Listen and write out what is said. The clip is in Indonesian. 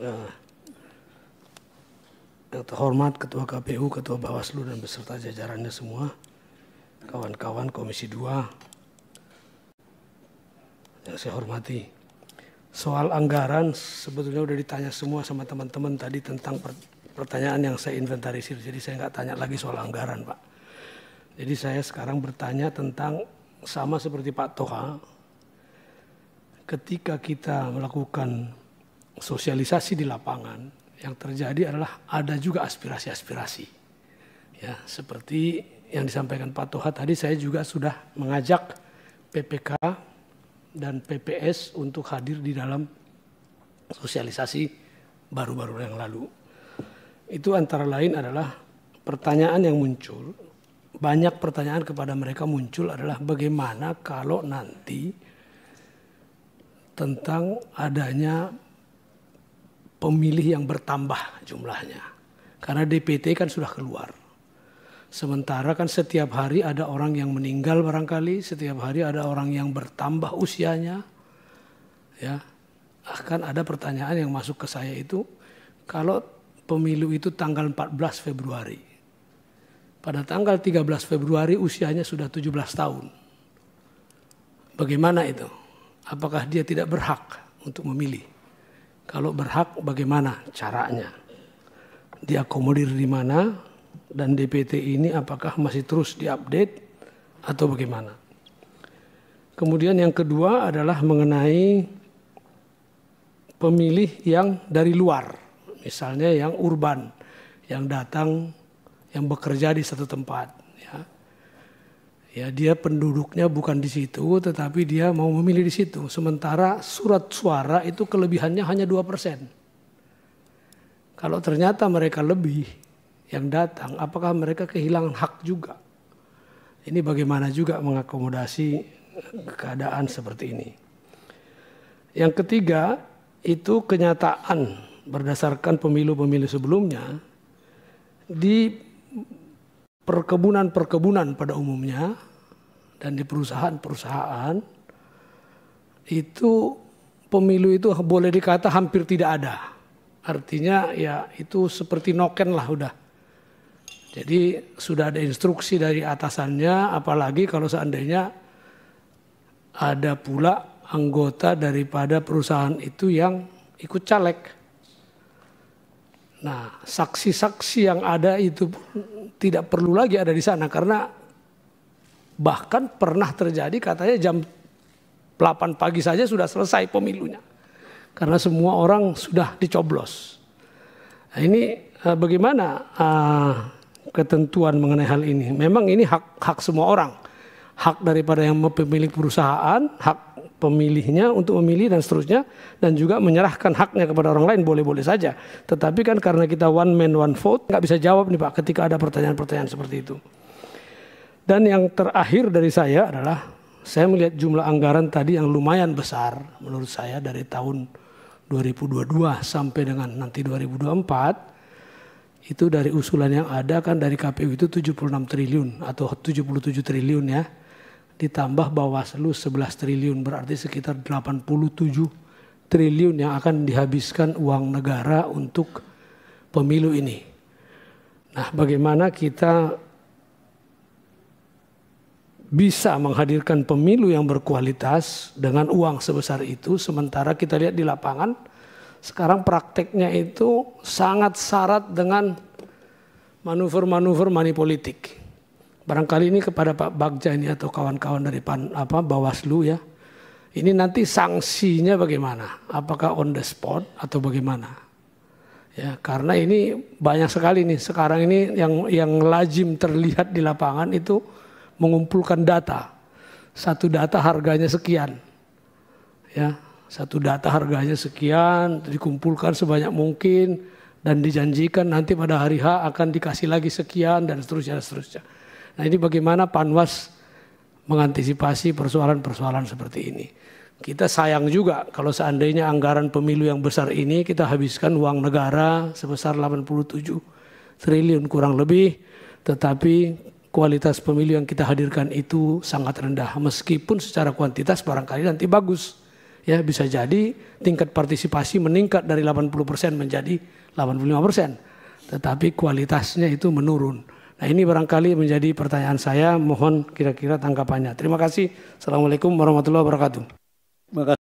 Eh. yang terhormat Ketua KPU, Ketua Bawaslu dan beserta jajarannya semua, kawan-kawan Komisi 2 yang saya hormati. Soal anggaran sebetulnya sudah ditanya semua sama teman-teman tadi tentang pertanyaan yang saya inventarisir, jadi saya nggak tanya lagi soal anggaran, Pak. Jadi saya sekarang bertanya tentang sama seperti Pak Toha, ketika kita melakukan sosialisasi di lapangan yang terjadi adalah ada juga aspirasi-aspirasi. Ya, seperti yang disampaikan Pak Toha tadi saya juga sudah mengajak PPK dan PPS untuk hadir di dalam sosialisasi baru-baru yang lalu. Itu antara lain adalah pertanyaan yang muncul, banyak pertanyaan kepada mereka muncul adalah bagaimana kalau nanti tentang adanya pemilih yang bertambah jumlahnya. Karena DPT kan sudah keluar. Sementara kan setiap hari ada orang yang meninggal barangkali, setiap hari ada orang yang bertambah usianya. Ya. Akan ada pertanyaan yang masuk ke saya itu kalau pemilu itu tanggal 14 Februari. Pada tanggal 13 Februari usianya sudah 17 tahun. Bagaimana itu? Apakah dia tidak berhak untuk memilih? Kalau berhak bagaimana caranya? Diakomodir di mana? Dan DPT ini apakah masih terus diupdate atau bagaimana? Kemudian yang kedua adalah mengenai pemilih yang dari luar, misalnya yang urban, yang datang, yang bekerja di satu tempat. Ya Ya, dia penduduknya bukan di situ, tetapi dia mau memilih di situ. Sementara surat suara itu kelebihannya hanya 2%. Kalau ternyata mereka lebih yang datang, apakah mereka kehilangan hak juga? Ini bagaimana juga mengakomodasi keadaan seperti ini. Yang ketiga, itu kenyataan berdasarkan pemilu-pemilu sebelumnya di perkebunan-perkebunan pada umumnya dan di perusahaan-perusahaan itu pemilu itu boleh dikata hampir tidak ada. Artinya ya itu seperti noken lah udah. Jadi sudah ada instruksi dari atasannya apalagi kalau seandainya ada pula anggota daripada perusahaan itu yang ikut caleg. Nah, saksi-saksi yang ada itu pun tidak perlu lagi ada di sana karena bahkan pernah terjadi katanya jam 8 pagi saja sudah selesai pemilunya. Karena semua orang sudah dicoblos. Nah, ini eh, bagaimana eh, ketentuan mengenai hal ini? Memang ini hak hak semua orang. Hak daripada yang pemilik perusahaan, hak pemilihnya untuk memilih dan seterusnya dan juga menyerahkan haknya kepada orang lain boleh-boleh saja. Tetapi kan karena kita one man one vote nggak bisa jawab nih Pak ketika ada pertanyaan-pertanyaan seperti itu. Dan yang terakhir dari saya adalah saya melihat jumlah anggaran tadi yang lumayan besar menurut saya dari tahun 2022 sampai dengan nanti 2024 itu dari usulan yang ada kan dari KPU itu 76 triliun atau 77 triliun ya ditambah Bawaslu 11 triliun berarti sekitar 87 triliun yang akan dihabiskan uang negara untuk pemilu ini. Nah, bagaimana kita bisa menghadirkan pemilu yang berkualitas dengan uang sebesar itu sementara kita lihat di lapangan sekarang prakteknya itu sangat syarat dengan manuver-manuver manipolitik. politik barangkali ini kepada Pak Bagja ini atau kawan-kawan dari Pan, apa Bawaslu ya. Ini nanti sanksinya bagaimana? Apakah on the spot atau bagaimana? Ya, karena ini banyak sekali nih sekarang ini yang yang lazim terlihat di lapangan itu mengumpulkan data. Satu data harganya sekian. Ya, satu data harganya sekian dikumpulkan sebanyak mungkin dan dijanjikan nanti pada hari H akan dikasih lagi sekian dan seterusnya dan seterusnya. Nah ini bagaimana Panwas mengantisipasi persoalan-persoalan seperti ini. Kita sayang juga kalau seandainya anggaran pemilu yang besar ini kita habiskan uang negara sebesar 87 triliun kurang lebih. Tetapi kualitas pemilu yang kita hadirkan itu sangat rendah. Meskipun secara kuantitas barangkali nanti bagus. Ya bisa jadi tingkat partisipasi meningkat dari 80% menjadi 85%. Tetapi kualitasnya itu menurun. Nah ini barangkali menjadi pertanyaan saya, mohon kira-kira tanggapannya. Terima kasih. Assalamualaikum warahmatullahi wabarakatuh.